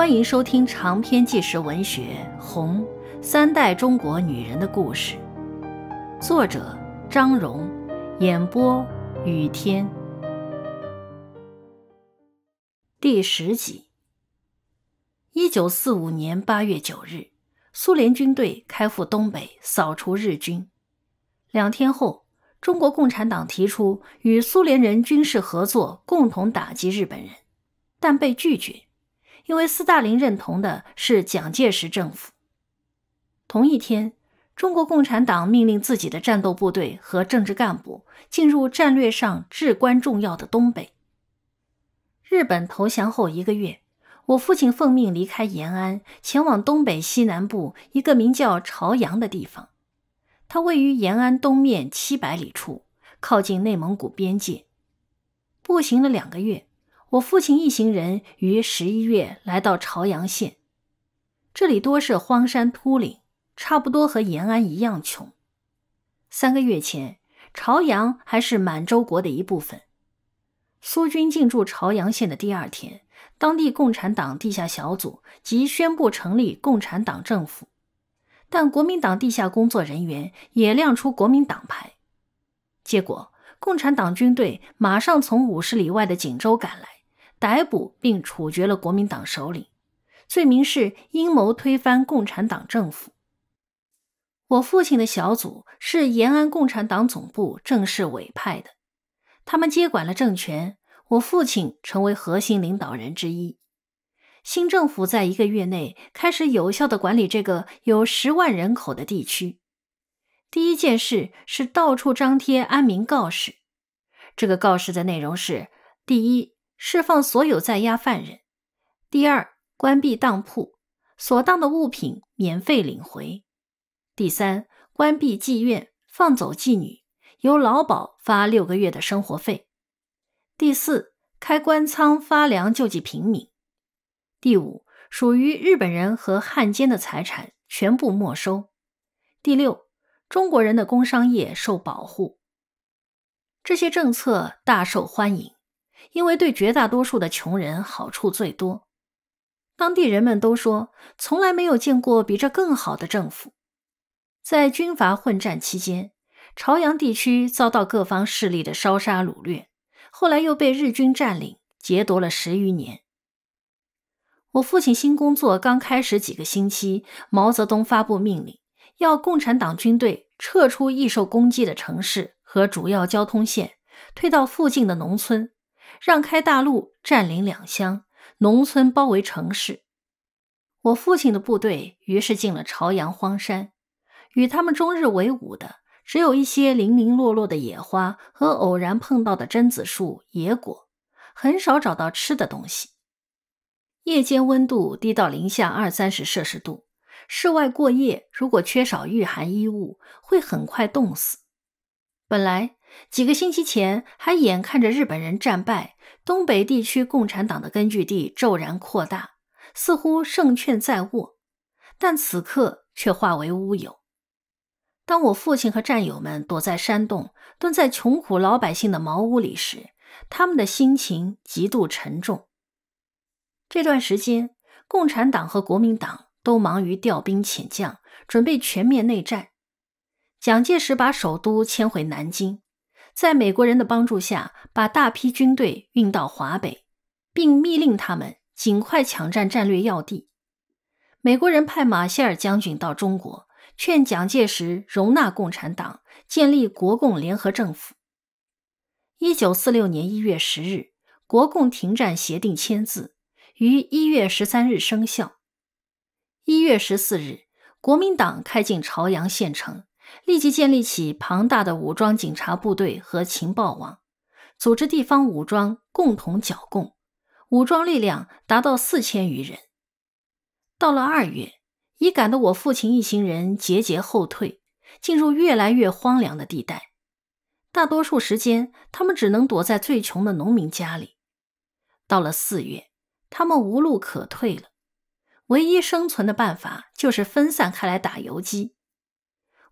欢迎收听长篇纪实文学《红三代中国女人的故事》，作者张荣，演播雨天。第十集。一九四五年八月九日，苏联军队开赴东北扫除日军。两天后，中国共产党提出与苏联人军事合作，共同打击日本人，但被拒绝。因为斯大林认同的是蒋介石政府。同一天，中国共产党命令自己的战斗部队和政治干部进入战略上至关重要的东北。日本投降后一个月，我父亲奉命离开延安，前往东北西南部一个名叫朝阳的地方。它位于延安东面七百里处，靠近内蒙古边界。步行了两个月。我父亲一行人于十一月来到朝阳县，这里多是荒山秃岭，差不多和延安一样穷。三个月前，朝阳还是满洲国的一部分。苏军进驻朝阳县的第二天，当地共产党地下小组即宣布成立共产党政府，但国民党地下工作人员也亮出国民党牌。结果，共产党军队马上从五十里外的锦州赶来。逮捕并处决了国民党首领，罪名是阴谋推翻共产党政府。我父亲的小组是延安共产党总部正式委派的，他们接管了政权，我父亲成为核心领导人之一。新政府在一个月内开始有效的管理这个有十万人口的地区。第一件事是到处张贴安民告示，这个告示的内容是：第一。释放所有在押犯人。第二，关闭当铺，所当的物品免费领回。第三，关闭妓院，放走妓女，由劳保发六个月的生活费。第四，开官仓发粮救济平民。第五，属于日本人和汉奸的财产全部没收。第六，中国人的工商业受保护。这些政策大受欢迎。因为对绝大多数的穷人好处最多，当地人们都说从来没有见过比这更好的政府。在军阀混战期间，朝阳地区遭到各方势力的烧杀掳掠，后来又被日军占领，劫夺了十余年。我父亲新工作刚开始几个星期，毛泽东发布命令，要共产党军队撤出易受攻击的城市和主要交通线，退到附近的农村。让开大路，占领两乡，农村包围城市。我父亲的部队于是进了朝阳荒山，与他们终日为伍的，只有一些零零落落的野花和偶然碰到的榛子树野果，很少找到吃的东西。夜间温度低到零下二三十摄氏度，室外过夜如果缺少御寒衣物，会很快冻死。本来。几个星期前，还眼看着日本人战败，东北地区共产党的根据地骤然扩大，似乎胜券在握，但此刻却化为乌有。当我父亲和战友们躲在山洞、蹲在穷苦老百姓的茅屋里时，他们的心情极度沉重。这段时间，共产党和国民党都忙于调兵遣将，准备全面内战。蒋介石把首都迁回南京。在美国人的帮助下，把大批军队运到华北，并密令他们尽快抢占战略要地。美国人派马歇尔将军到中国，劝蒋介石容纳共产党，建立国共联合政府。一九四六年一月十日，国共停战协定签字，于一月十三日生效。一月十四日，国民党开进朝阳县城。立即建立起庞大的武装警察部队和情报网，组织地方武装共同剿共，武装力量达到四千余人。到了二月，已赶得我父亲一行人节节后退，进入越来越荒凉的地带。大多数时间，他们只能躲在最穷的农民家里。到了四月，他们无路可退了，唯一生存的办法就是分散开来打游击。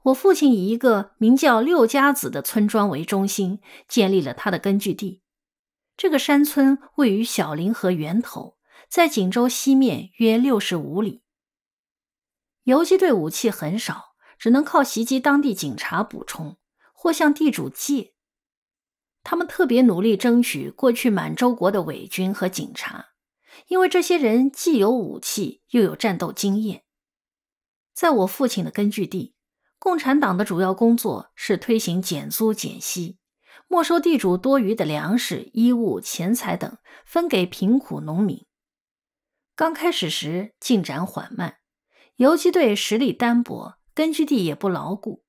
我父亲以一个名叫六家子的村庄为中心，建立了他的根据地。这个山村位于小林河源头，在锦州西面约六十五里。游击队武器很少，只能靠袭击当地警察补充，或向地主借。他们特别努力争取过去满洲国的伪军和警察，因为这些人既有武器，又有战斗经验。在我父亲的根据地。共产党的主要工作是推行减租减息，没收地主多余的粮食、衣物、钱财等，分给贫苦农民。刚开始时进展缓慢，游击队实力单薄，根据地也不牢固。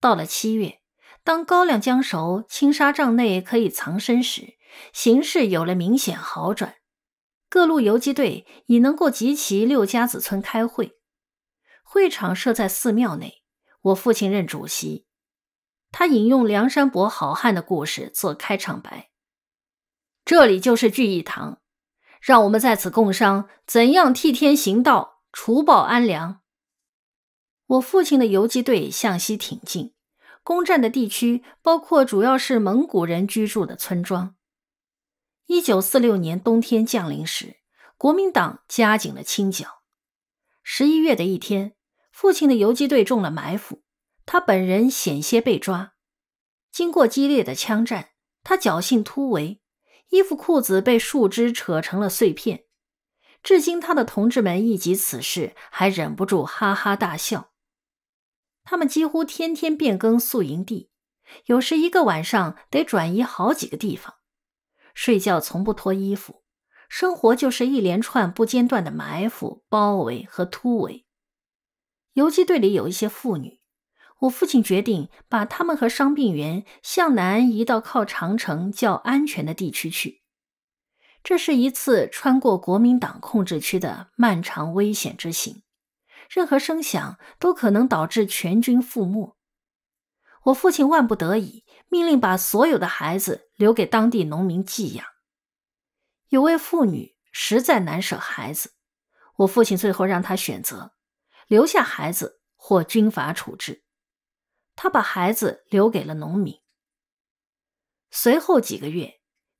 到了七月，当高粱将熟，青纱帐内可以藏身时，形势有了明显好转。各路游击队已能够集齐六家子村开会，会场设在寺庙内。我父亲任主席，他引用《梁山伯好汉》的故事做开场白。这里就是聚义堂，让我们在此共商怎样替天行道、除暴安良。我父亲的游击队向西挺进，攻占的地区包括主要是蒙古人居住的村庄。一九四六年冬天降临时，国民党加紧了清剿。十一月的一天。父亲的游击队中了埋伏，他本人险些被抓。经过激烈的枪战，他侥幸突围，衣服裤子被树枝扯成了碎片。至今，他的同志们一及此事，还忍不住哈哈大笑。他们几乎天天变更宿营地，有时一个晚上得转移好几个地方。睡觉从不脱衣服，生活就是一连串不间断的埋伏、包围和突围。游击队里有一些妇女，我父亲决定把他们和伤病员向南移到靠长城较安全的地区去。这是一次穿过国民党控制区的漫长危险之行，任何声响都可能导致全军覆没。我父亲万不得已命令把所有的孩子留给当地农民寄养。有位妇女实在难舍孩子，我父亲最后让她选择。留下孩子或军法处置，他把孩子留给了农民。随后几个月，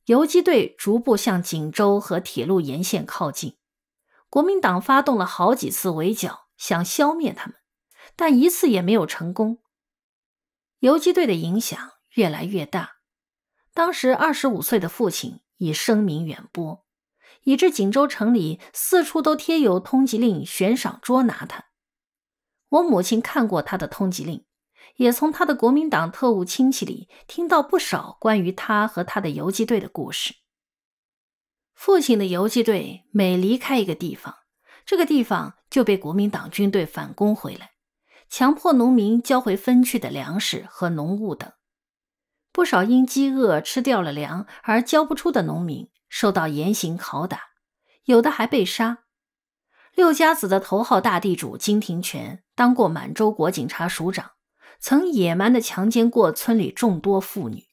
游击队逐步向锦州和铁路沿线靠近。国民党发动了好几次围剿，想消灭他们，但一次也没有成功。游击队的影响越来越大。当时二十五岁的父亲已声名远播，以致锦州城里四处都贴有通缉令，悬赏捉拿他。我母亲看过他的通缉令，也从他的国民党特务亲戚里听到不少关于他和他的游击队的故事。父亲的游击队每离开一个地方，这个地方就被国民党军队反攻回来，强迫农民交回分去的粮食和农务等。不少因饥饿吃掉了粮而交不出的农民，受到严刑拷打，有的还被杀。六家子的头号大地主金廷权，当过满洲国警察署长，曾野蛮地强奸过村里众多妇女。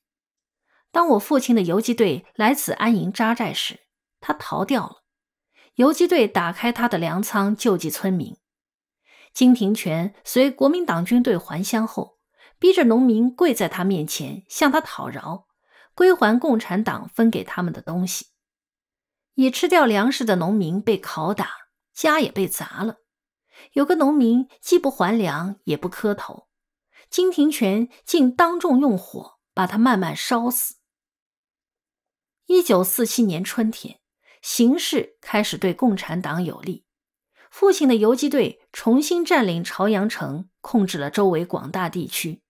当我父亲的游击队来此安营扎寨时，他逃掉了。游击队打开他的粮仓救济村民。金廷权随国民党军队还乡后，逼着农民跪在他面前向他讨饶，归还共产党分给他们的东西。已吃掉粮食的农民被拷打。家也被砸了。有个农民既不还粮，也不磕头，金廷权竟当众用火把他慢慢烧死。一九四七年春天，形势开始对共产党有利，父亲的游击队重新占领朝阳城，控制了周围广大地区。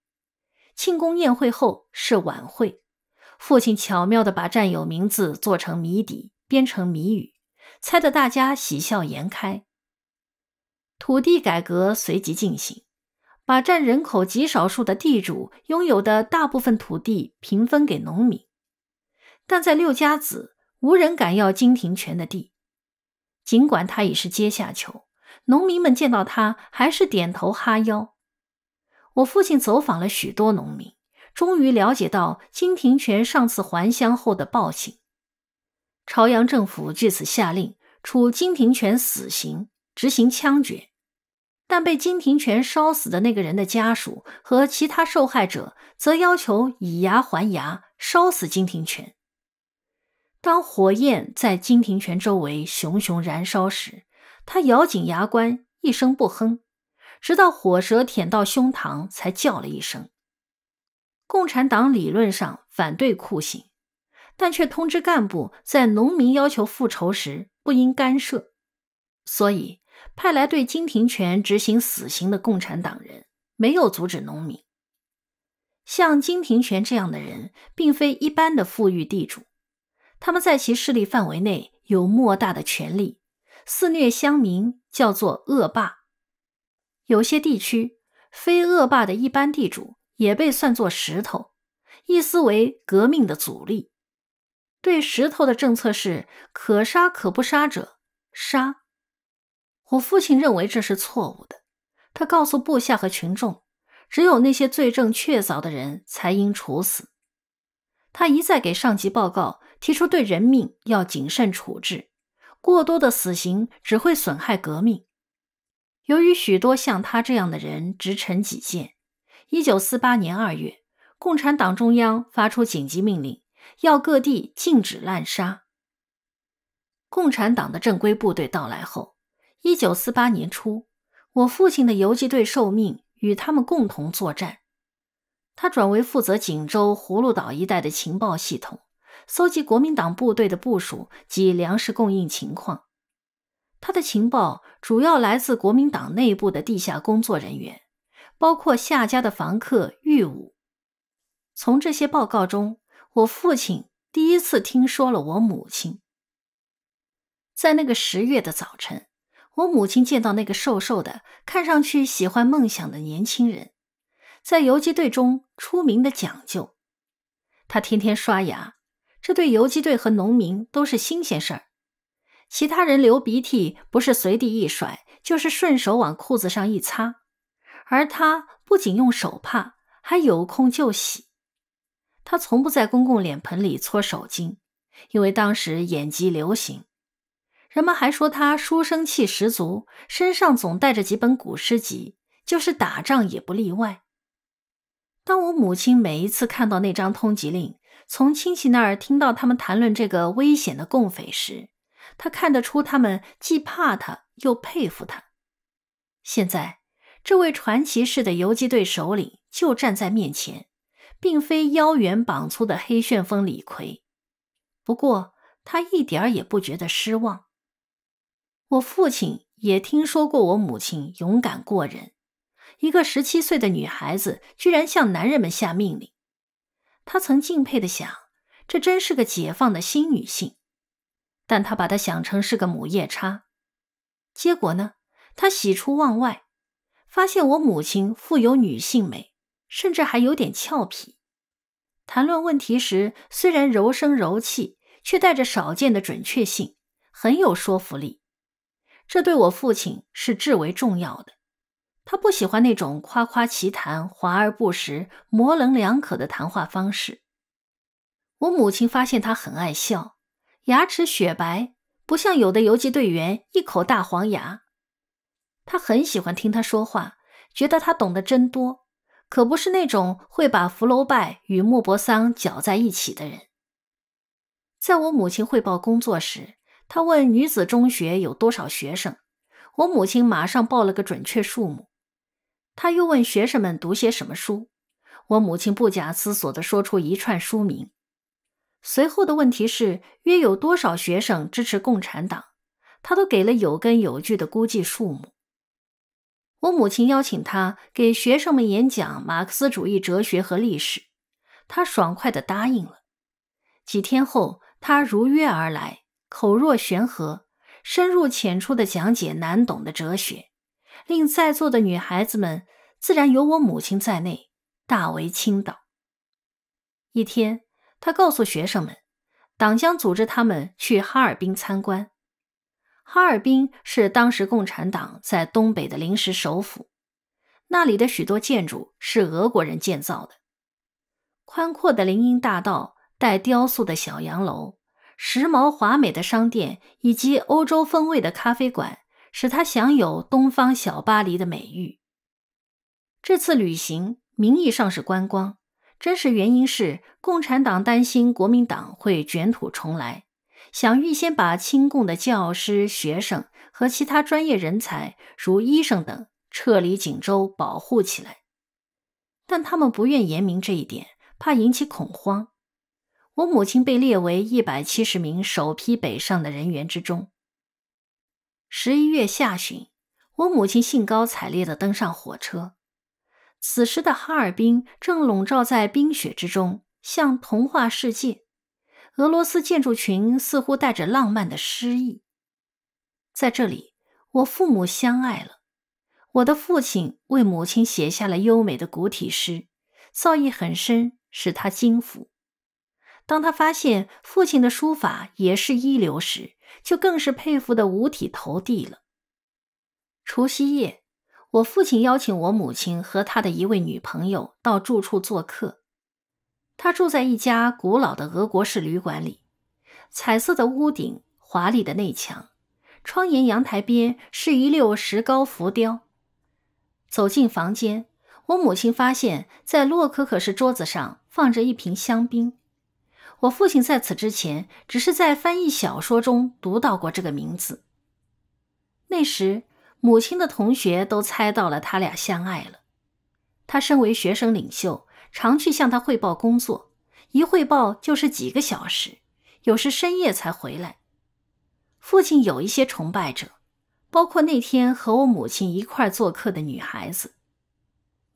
庆功宴会后是晚会，父亲巧妙地把战友名字做成谜底，编成谜语。猜得大家喜笑颜开，土地改革随即进行，把占人口极少数的地主拥有的大部分土地平分给农民。但在六家子，无人敢要金庭权的地，尽管他已是阶下囚，农民们见到他还是点头哈腰。我父亲走访了许多农民，终于了解到金庭权上次还乡后的暴行。朝阳政府据此下令处金庭权死刑，执行枪决。但被金庭权烧死的那个人的家属和其他受害者则要求以牙还牙，烧死金庭权。当火焰在金庭权周围熊熊燃烧时，他咬紧牙关，一声不哼，直到火舌舔到胸膛才叫了一声。共产党理论上反对酷刑。但却通知干部，在农民要求复仇时不应干涉，所以派来对金庭权执行死刑的共产党人没有阻止农民。像金庭权这样的人，并非一般的富裕地主，他们在其势力范围内有莫大的权力，肆虐乡民，叫做恶霸。有些地区非恶霸的一般地主也被算作石头，意思为革命的阻力。对石头的政策是可杀可不杀者杀。我父亲认为这是错误的，他告诉部下和群众，只有那些罪证确凿的人才应处死。他一再给上级报告，提出对人命要谨慎处置，过多的死刑只会损害革命。由于许多像他这样的人直陈己见，一九四八年二月，共产党中央发出紧急命令。要各地禁止滥杀。共产党的正规部队到来后，一九四八年初，我父亲的游击队受命与他们共同作战。他转为负责锦州葫芦岛一带的情报系统，搜集国民党部队的部署及粮食供应情况。他的情报主要来自国民党内部的地下工作人员，包括夏家的房客玉武。从这些报告中。我父亲第一次听说了我母亲。在那个十月的早晨，我母亲见到那个瘦瘦的、看上去喜欢梦想的年轻人，在游击队中出名的讲究。他天天刷牙，这对游击队和农民都是新鲜事儿。其他人流鼻涕不是随地一甩，就是顺手往裤子上一擦，而他不仅用手帕，还有空就洗。他从不在公共脸盆里搓手巾，因为当时眼疾流行。人们还说他书生气十足，身上总带着几本古诗集，就是打仗也不例外。当我母亲每一次看到那张通缉令，从亲戚那儿听到他们谈论这个危险的共匪时，她看得出他们既怕他又佩服他。现在，这位传奇式的游击队首领就站在面前。并非腰圆膀粗的黑旋风李逵，不过他一点儿也不觉得失望。我父亲也听说过我母亲勇敢过人，一个十七岁的女孩子居然向男人们下命令。他曾敬佩地想：这真是个解放的新女性。但他把她想成是个母夜叉。结果呢，他喜出望外，发现我母亲富有女性美。甚至还有点俏皮，谈论问题时虽然柔声柔气，却带着少见的准确性，很有说服力。这对我父亲是至为重要的。他不喜欢那种夸夸其谈、华而不实、模棱两可的谈话方式。我母亲发现他很爱笑，牙齿雪白，不像有的游击队员一口大黄牙。他很喜欢听他说话，觉得他懂得真多。可不是那种会把福楼拜与莫泊桑搅在一起的人。在我母亲汇报工作时，他问女子中学有多少学生，我母亲马上报了个准确数目。他又问学生们读些什么书，我母亲不假思索的说出一串书名。随后的问题是约有多少学生支持共产党，他都给了有根有据的估计数目。我母亲邀请他给学生们演讲马克思主义哲学和历史，他爽快地答应了。几天后，他如约而来，口若悬河，深入浅出地讲解难懂的哲学，令在座的女孩子们，自然有我母亲在内，大为倾倒。一天，他告诉学生们，党将组织他们去哈尔滨参观。哈尔滨是当时共产党在东北的临时首府，那里的许多建筑是俄国人建造的。宽阔的林荫大道、带雕塑的小洋楼、时髦华美的商店以及欧洲风味的咖啡馆，使他享有“东方小巴黎”的美誉。这次旅行名义上是观光，真实原因是共产党担心国民党会卷土重来。想预先把亲共的教师、学生和其他专业人才，如医生等，撤离锦州，保护起来。但他们不愿言明这一点，怕引起恐慌。我母亲被列为一百七十名首批北上的人员之中。十一月下旬，我母亲兴高采烈地登上火车。此时的哈尔滨正笼罩在冰雪之中，像童话世界。俄罗斯建筑群似乎带着浪漫的诗意。在这里，我父母相爱了。我的父亲为母亲写下了优美的古体诗，造诣很深，使他惊服。当他发现父亲的书法也是一流时，就更是佩服的五体投地了。除夕夜，我父亲邀请我母亲和他的一位女朋友到住处做客。他住在一家古老的俄国式旅馆里，彩色的屋顶，华丽的内墙，窗沿阳台边是一溜石膏浮雕。走进房间，我母亲发现，在洛可可式桌子上放着一瓶香槟。我父亲在此之前只是在翻译小说中读到过这个名字。那时，母亲的同学都猜到了他俩相爱了。他身为学生领袖。常去向他汇报工作，一汇报就是几个小时，有时深夜才回来。父亲有一些崇拜者，包括那天和我母亲一块做客的女孩子。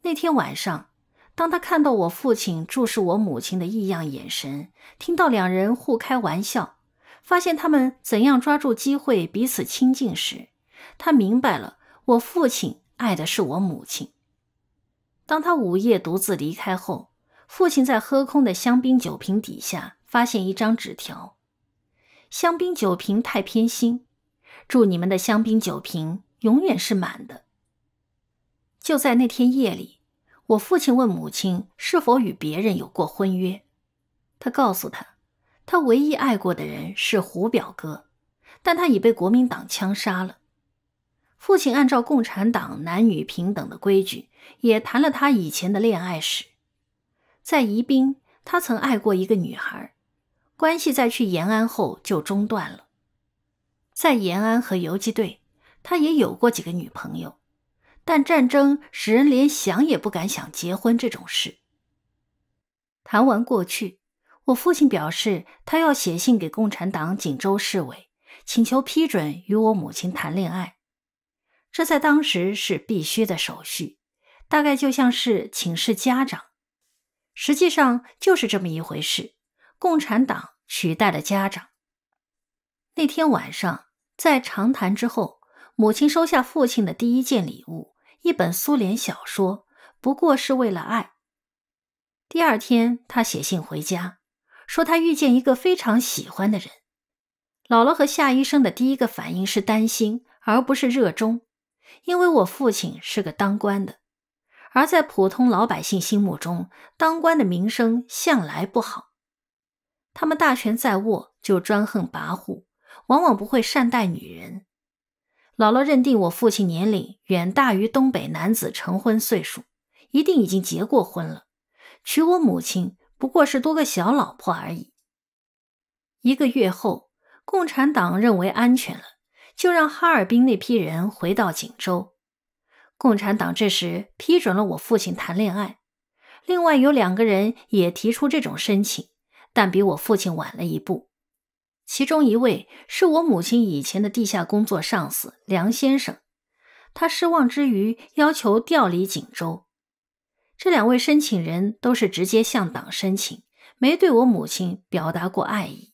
那天晚上，当他看到我父亲注视我母亲的异样眼神，听到两人互开玩笑，发现他们怎样抓住机会彼此亲近时，他明白了，我父亲爱的是我母亲。当他午夜独自离开后，父亲在喝空的香槟酒瓶底下发现一张纸条：“香槟酒瓶太偏心，祝你们的香槟酒瓶永远是满的。”就在那天夜里，我父亲问母亲是否与别人有过婚约，他告诉他，他唯一爱过的人是胡表哥，但他已被国民党枪杀了。父亲按照共产党男女平等的规矩，也谈了他以前的恋爱史。在宜宾，他曾爱过一个女孩，关系在去延安后就中断了。在延安和游击队，他也有过几个女朋友，但战争使人连想也不敢想结婚这种事。谈完过去，我父亲表示他要写信给共产党锦州市委，请求批准与我母亲谈恋爱。这在当时是必须的手续，大概就像是请示家长，实际上就是这么一回事。共产党取代了家长。那天晚上，在长谈之后，母亲收下父亲的第一件礼物——一本苏联小说，不过是为了爱。第二天，他写信回家，说他遇见一个非常喜欢的人。姥姥和夏医生的第一个反应是担心，而不是热衷。因为我父亲是个当官的，而在普通老百姓心目中，当官的名声向来不好。他们大权在握就专横跋扈，往往不会善待女人。姥姥认定我父亲年龄远大于东北男子成婚岁数，一定已经结过婚了，娶我母亲不过是多个小老婆而已。一个月后，共产党认为安全了。就让哈尔滨那批人回到锦州。共产党这时批准了我父亲谈恋爱，另外有两个人也提出这种申请，但比我父亲晚了一步。其中一位是我母亲以前的地下工作上司梁先生，他失望之余要求调离锦州。这两位申请人都是直接向党申请，没对我母亲表达过爱意。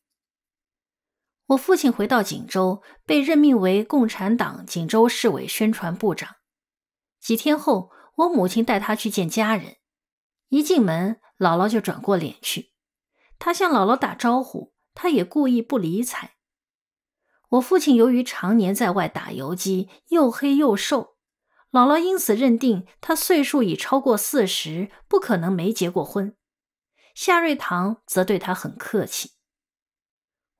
我父亲回到锦州，被任命为共产党锦州市委宣传部长。几天后，我母亲带他去见家人。一进门，姥姥就转过脸去。他向姥姥打招呼，他也故意不理睬。我父亲由于常年在外打游击，又黑又瘦，姥姥因此认定他岁数已超过四十，不可能没结过婚。夏瑞堂则对他很客气。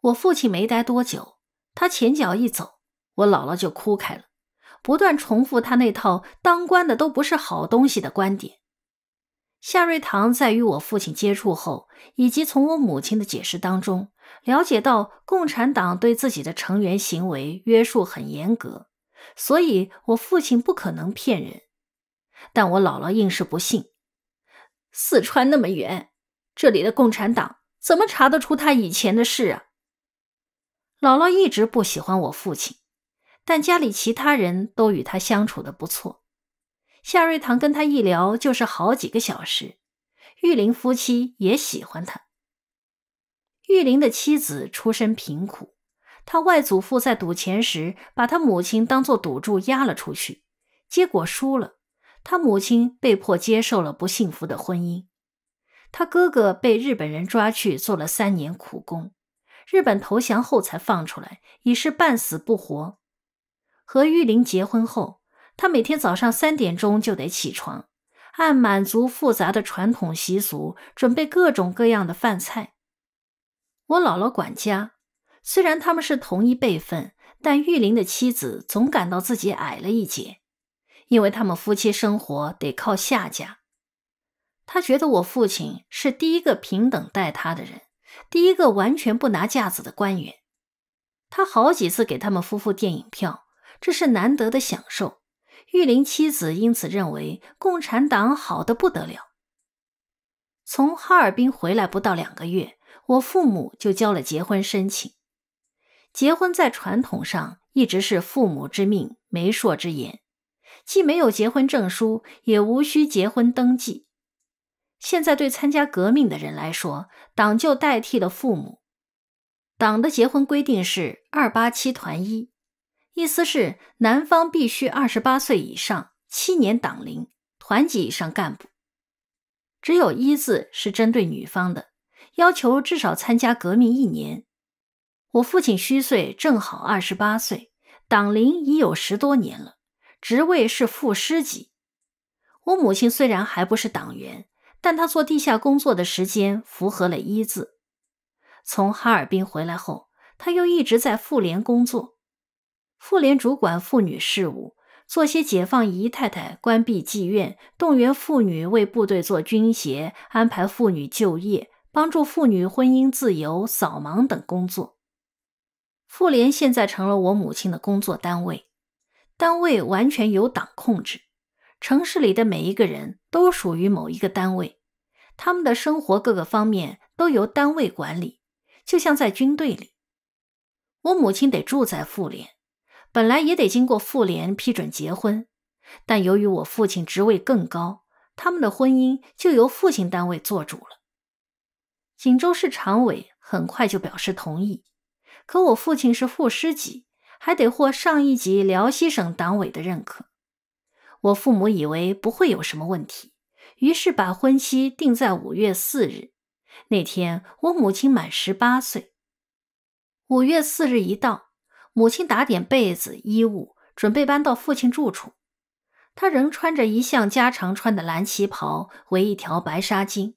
我父亲没待多久，他前脚一走，我姥姥就哭开了，不断重复他那套“当官的都不是好东西”的观点。夏瑞堂在与我父亲接触后，以及从我母亲的解释当中，了解到共产党对自己的成员行为约束很严格，所以我父亲不可能骗人。但我姥姥硬是不信。四川那么远，这里的共产党怎么查得出他以前的事啊？姥姥一直不喜欢我父亲，但家里其他人都与他相处的不错。夏瑞堂跟他一聊就是好几个小时。玉林夫妻也喜欢他。玉林的妻子出身贫苦，他外祖父在赌钱时把他母亲当作赌注押了出去，结果输了，他母亲被迫接受了不幸福的婚姻。他哥哥被日本人抓去做了三年苦工。日本投降后才放出来，已是半死不活。和玉林结婚后，他每天早上三点钟就得起床，按满族复杂的传统习俗准备各种各样的饭菜。我姥姥管家，虽然他们是同一辈分，但玉林的妻子总感到自己矮了一截，因为他们夫妻生活得靠下家。他觉得我父亲是第一个平等待他的人。第一个完全不拿架子的官员，他好几次给他们夫妇电影票，这是难得的享受。玉林妻子因此认为共产党好的不得了。从哈尔滨回来不到两个月，我父母就交了结婚申请。结婚在传统上一直是父母之命、媒妁之言，既没有结婚证书，也无需结婚登记。现在对参加革命的人来说，党就代替了父母。党的结婚规定是二八七团一，意思是男方必须二十八岁以上，七年党龄，团级以上干部。只有一字是针对女方的，要求至少参加革命一年。我父亲虚岁正好二十八岁，党龄已有十多年了，职位是副师级。我母亲虽然还不是党员。但他做地下工作的时间符合了一字。从哈尔滨回来后，他又一直在妇联工作。妇联主管妇女事务，做些解放姨太太、关闭妓院、动员妇女为部队做军鞋、安排妇女就业、帮助妇女婚姻自由、扫盲等工作。妇联现在成了我母亲的工作单位，单位完全由党控制。城市里的每一个人都属于某一个单位，他们的生活各个方面都由单位管理，就像在军队里。我母亲得住在妇联，本来也得经过妇联批准结婚，但由于我父亲职位更高，他们的婚姻就由父亲单位做主了。锦州市常委很快就表示同意，可我父亲是副师级，还得获上一级辽西省党委的认可。我父母以为不会有什么问题，于是把婚期定在五月四日。那天我母亲满十八岁。五月四日一到，母亲打点被子、衣物，准备搬到父亲住处。她仍穿着一向家常穿的蓝旗袍，围一条白纱巾。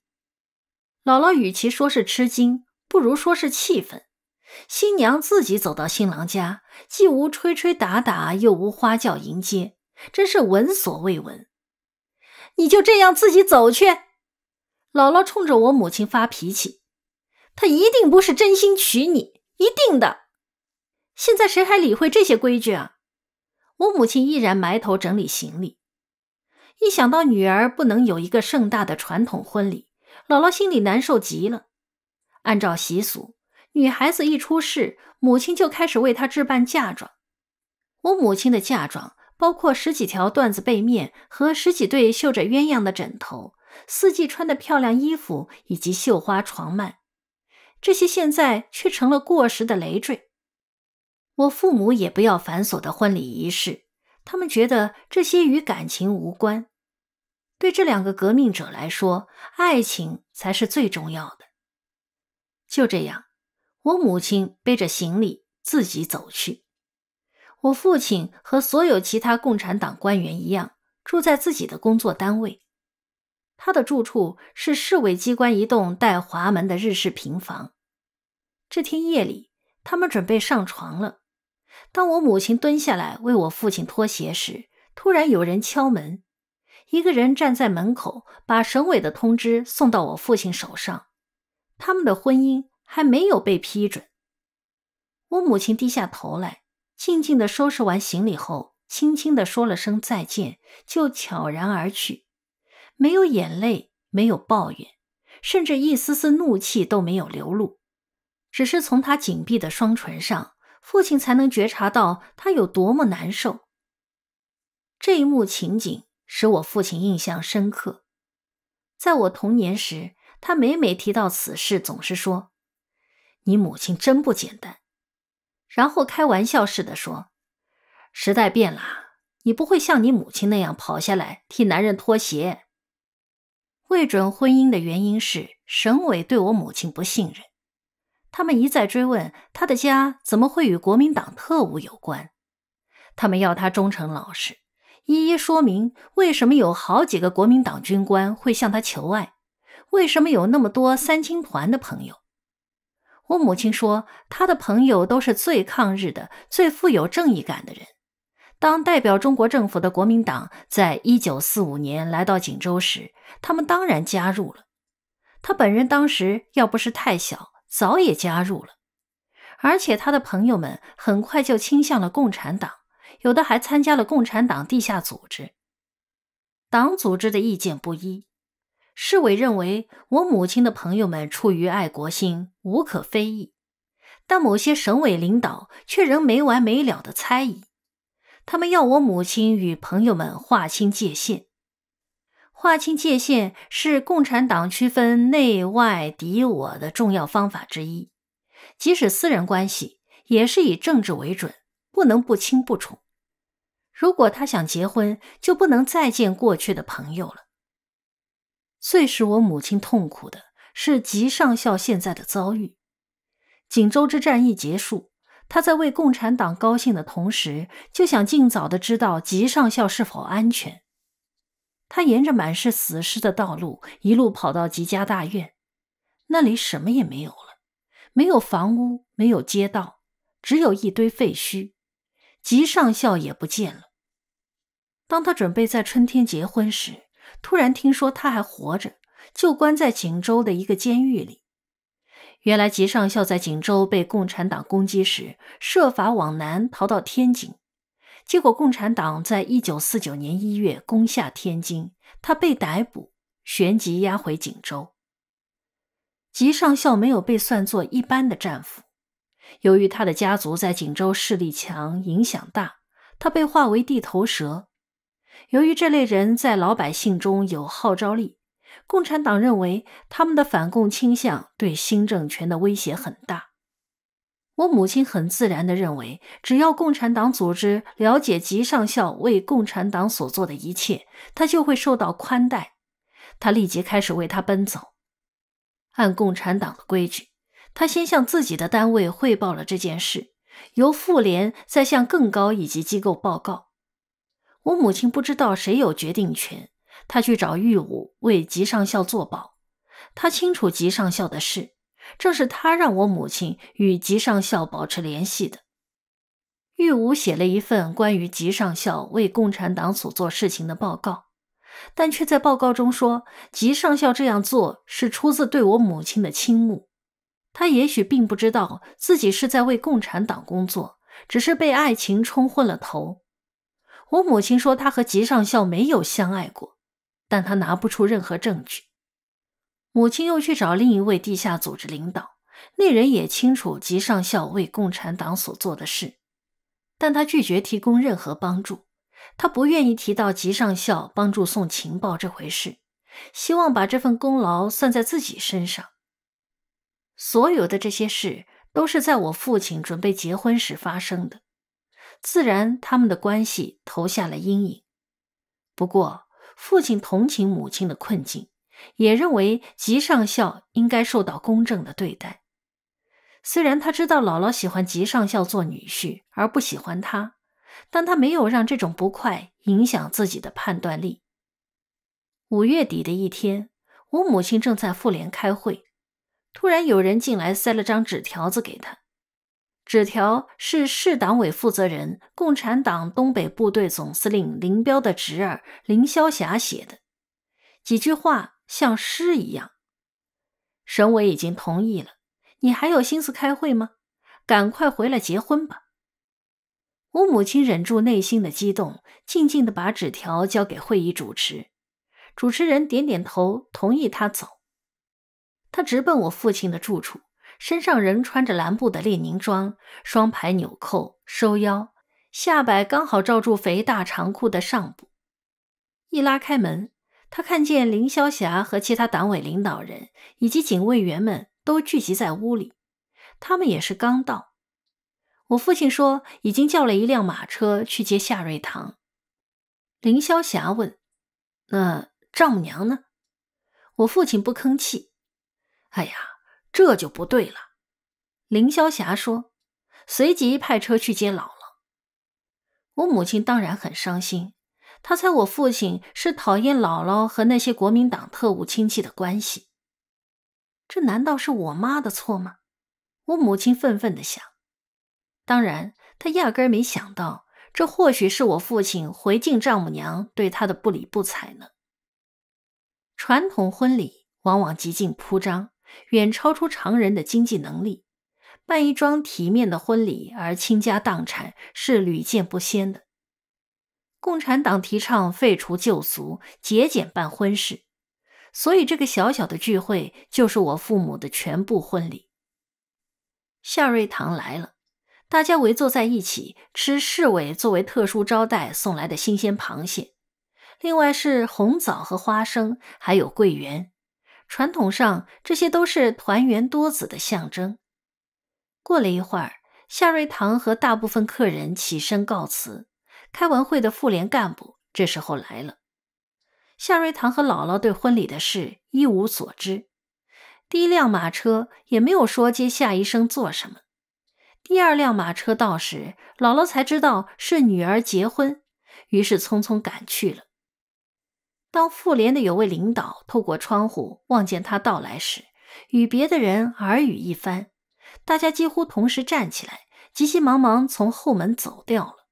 姥姥与其说是吃惊，不如说是气愤。新娘自己走到新郎家，既无吹吹打打，又无花轿迎接。真是闻所未闻！你就这样自己走去？姥姥冲着我母亲发脾气，她一定不是真心娶你，一定的。现在谁还理会这些规矩啊？我母亲依然埋头整理行李。一想到女儿不能有一个盛大的传统婚礼，姥姥心里难受极了。按照习俗，女孩子一出世，母亲就开始为她置办嫁妆。我母亲的嫁妆。包括十几条缎子被面和十几对绣着鸳鸯的枕头，四季穿的漂亮衣服以及绣花床幔，这些现在却成了过时的累赘。我父母也不要繁琐的婚礼仪式，他们觉得这些与感情无关。对这两个革命者来说，爱情才是最重要的。就这样，我母亲背着行李自己走去。我父亲和所有其他共产党官员一样，住在自己的工作单位。他的住处是市委机关一栋带滑门的日式平房。这天夜里，他们准备上床了。当我母亲蹲下来为我父亲脱鞋时，突然有人敲门。一个人站在门口，把省委的通知送到我父亲手上。他们的婚姻还没有被批准。我母亲低下头来。静静的收拾完行李后，轻轻的说了声再见，就悄然而去。没有眼泪，没有抱怨，甚至一丝丝怒气都没有流露，只是从他紧闭的双唇上，父亲才能觉察到他有多么难受。这一幕情景使我父亲印象深刻。在我童年时，他每每提到此事，总是说：“你母亲真不简单。”然后开玩笑似的说：“时代变了，你不会像你母亲那样跑下来替男人脱鞋。”未准婚姻的原因是省委对我母亲不信任，他们一再追问她的家怎么会与国民党特务有关，他们要她忠诚老实，一一说明为什么有好几个国民党军官会向她求爱，为什么有那么多三青团的朋友。我母亲说，她的朋友都是最抗日的、最富有正义感的人。当代表中国政府的国民党在一九四五年来到锦州时，他们当然加入了。他本人当时要不是太小，早也加入了。而且他的朋友们很快就倾向了共产党，有的还参加了共产党地下组织。党组织的意见不一。市委认为我母亲的朋友们出于爱国心无可非议，但某些省委领导却仍没完没了的猜疑。他们要我母亲与朋友们划清界限。划清界限是共产党区分内外敌我的重要方法之一，即使私人关系也是以政治为准，不能不清不宠。如果他想结婚，就不能再见过去的朋友了。最使我母亲痛苦的是吉上校现在的遭遇。锦州之战一结束，他在为共产党高兴的同时，就想尽早的知道吉上校是否安全。他沿着满是死尸的道路，一路跑到吉家大院，那里什么也没有了，没有房屋，没有街道，只有一堆废墟。吉上校也不见了。当他准备在春天结婚时。突然听说他还活着，就关在锦州的一个监狱里。原来吉上校在锦州被共产党攻击时，设法往南逃到天津，结果共产党在一九四九年一月攻下天津，他被逮捕，旋即押回锦州。吉上校没有被算作一般的战俘，由于他的家族在锦州势力强、影响大，他被化为地头蛇。由于这类人在老百姓中有号召力，共产党认为他们的反共倾向对新政权的威胁很大。我母亲很自然地认为，只要共产党组织了解吉上校为共产党所做的一切，他就会受到宽待。他立即开始为他奔走。按共产党的规矩，他先向自己的单位汇报了这件事，由妇联再向更高一级机构报告。我母亲不知道谁有决定权，她去找玉武为吉上校作保。她清楚吉上校的事，正是她让我母亲与吉上校保持联系的。玉武写了一份关于吉上校为共产党所做事情的报告，但却在报告中说，吉上校这样做是出自对我母亲的倾慕。他也许并不知道自己是在为共产党工作，只是被爱情冲昏了头。我母亲说，她和吉上校没有相爱过，但她拿不出任何证据。母亲又去找另一位地下组织领导，那人也清楚吉上校为共产党所做的事，但他拒绝提供任何帮助。他不愿意提到吉上校帮助送情报这回事，希望把这份功劳算在自己身上。所有的这些事都是在我父亲准备结婚时发生的。自然，他们的关系投下了阴影。不过，父亲同情母亲的困境，也认为吉上校应该受到公正的对待。虽然他知道姥姥喜欢吉上校做女婿而不喜欢他，但他没有让这种不快影响自己的判断力。五月底的一天，我母亲正在妇联开会，突然有人进来塞了张纸条子给他。纸条是市党委负责人、共产党东北部队总司令林彪的侄儿林霄霞写的，几句话像诗一样。省委已经同意了，你还有心思开会吗？赶快回来结婚吧！我母亲忍住内心的激动，静静地把纸条交给会议主持。主持人点点头，同意他走。他直奔我父亲的住处。身上仍穿着蓝布的列宁装，双排纽扣收腰，下摆刚好罩住肥大长裤的上部。一拉开门，他看见林霄霞和其他党委领导人以及警卫员们都聚集在屋里。他们也是刚到。我父亲说，已经叫了一辆马车去接夏瑞堂。林霄霞问：“那丈母娘呢？”我父亲不吭气。哎呀。这就不对了，凌霄霞说，随即派车去接姥姥。我母亲当然很伤心，她猜我父亲是讨厌姥姥和那些国民党特务亲戚的关系。这难道是我妈的错吗？我母亲愤愤的想。当然，她压根儿没想到，这或许是我父亲回敬丈母娘对她的不理不睬呢。传统婚礼往往极尽铺张。远超出常人的经济能力，办一桩体面的婚礼而倾家荡产是屡见不鲜的。共产党提倡废除旧俗，节俭办婚事，所以这个小小的聚会就是我父母的全部婚礼。夏瑞堂来了，大家围坐在一起吃市委作为特殊招待送来的新鲜螃蟹，另外是红枣和花生，还有桂圆。传统上，这些都是团圆多子的象征。过了一会儿，夏瑞堂和大部分客人起身告辞。开完会的妇联干部这时候来了。夏瑞堂和姥姥对婚礼的事一无所知，第一辆马车也没有说接夏医生做什么。第二辆马车到时，姥姥才知道是女儿结婚，于是匆匆赶去了。当妇联的有位领导透过窗户望见他到来时，与别的人耳语一番，大家几乎同时站起来，急急忙忙从后门走掉了。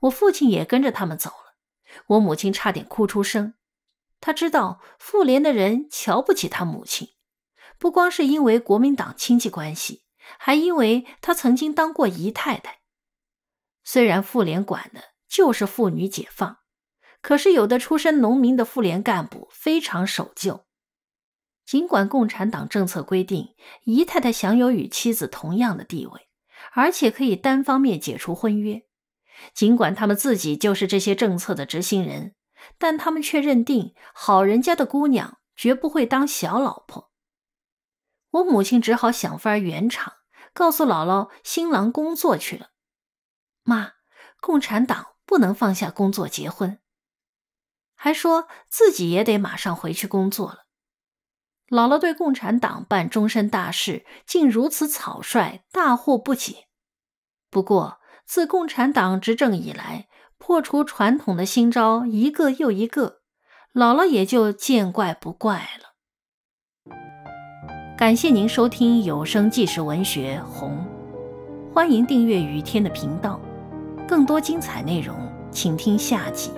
我父亲也跟着他们走了。我母亲差点哭出声，他知道妇联的人瞧不起他母亲，不光是因为国民党亲戚关系，还因为他曾经当过姨太太。虽然妇联管的就是妇女解放。可是，有的出身农民的妇联干部非常守旧。尽管共产党政策规定，姨太太享有与妻子同样的地位，而且可以单方面解除婚约。尽管他们自己就是这些政策的执行人，但他们却认定好人家的姑娘绝不会当小老婆。我母亲只好想法圆场，告诉姥姥新郎工作去了。妈，共产党不能放下工作结婚。还说自己也得马上回去工作了。姥姥对共产党办终身大事竟如此草率，大惑不解。不过自共产党执政以来，破除传统的新招一个又一个，姥姥也就见怪不怪了。感谢您收听有声纪实文学《红》，欢迎订阅雨天的频道，更多精彩内容请听下集。